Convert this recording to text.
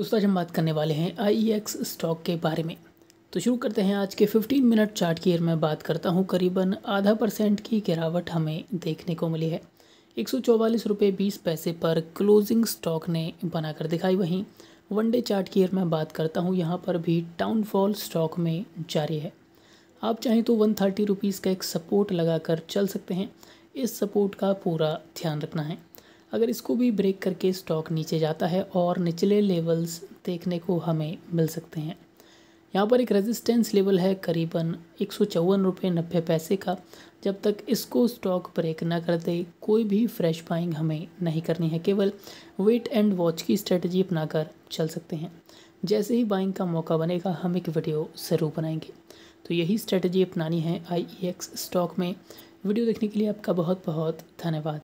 दोस्तों आज हम बात करने वाले हैं आई एक्स स्टॉक के बारे में तो शुरू करते हैं आज के 15 मिनट चार्ट की अगर बात करता हूँ करीबन आधा परसेंट की गिरावट हमें देखने को मिली है एक सौ चौवालीस रुपये बीस पैसे पर क्लोजिंग स्टॉक ने बनाकर दिखाई वहीं वनडे चार्ट की अगर बात करता हूँ यहाँ पर भी डाउनफॉल स्टॉक में जारी है आप चाहें तो वन थर्टी रुपीज़ का एक सपोर्ट लगा चल सकते हैं इस सपोर्ट का पूरा ध्यान रखना है अगर इसको भी ब्रेक करके स्टॉक नीचे जाता है और निचले लेवल्स देखने को हमें मिल सकते हैं यहाँ पर एक रेजिस्टेंस लेवल है करीबन एक सौ चौवन रुपये नब्बे पैसे का जब तक इसको स्टॉक ब्रेक ना कर दे कोई भी फ्रेश बाइंग हमें नहीं करनी है केवल वेट एंड वॉच की स्ट्रेटजी अपनाकर चल सकते हैं जैसे ही बाइंग का मौका बनेगा हम एक वीडियो ज़रूर बनाएंगे तो यही स्ट्रेटजी अपनानी है आई स्टॉक e में वीडियो देखने के लिए आपका बहुत बहुत धन्यवाद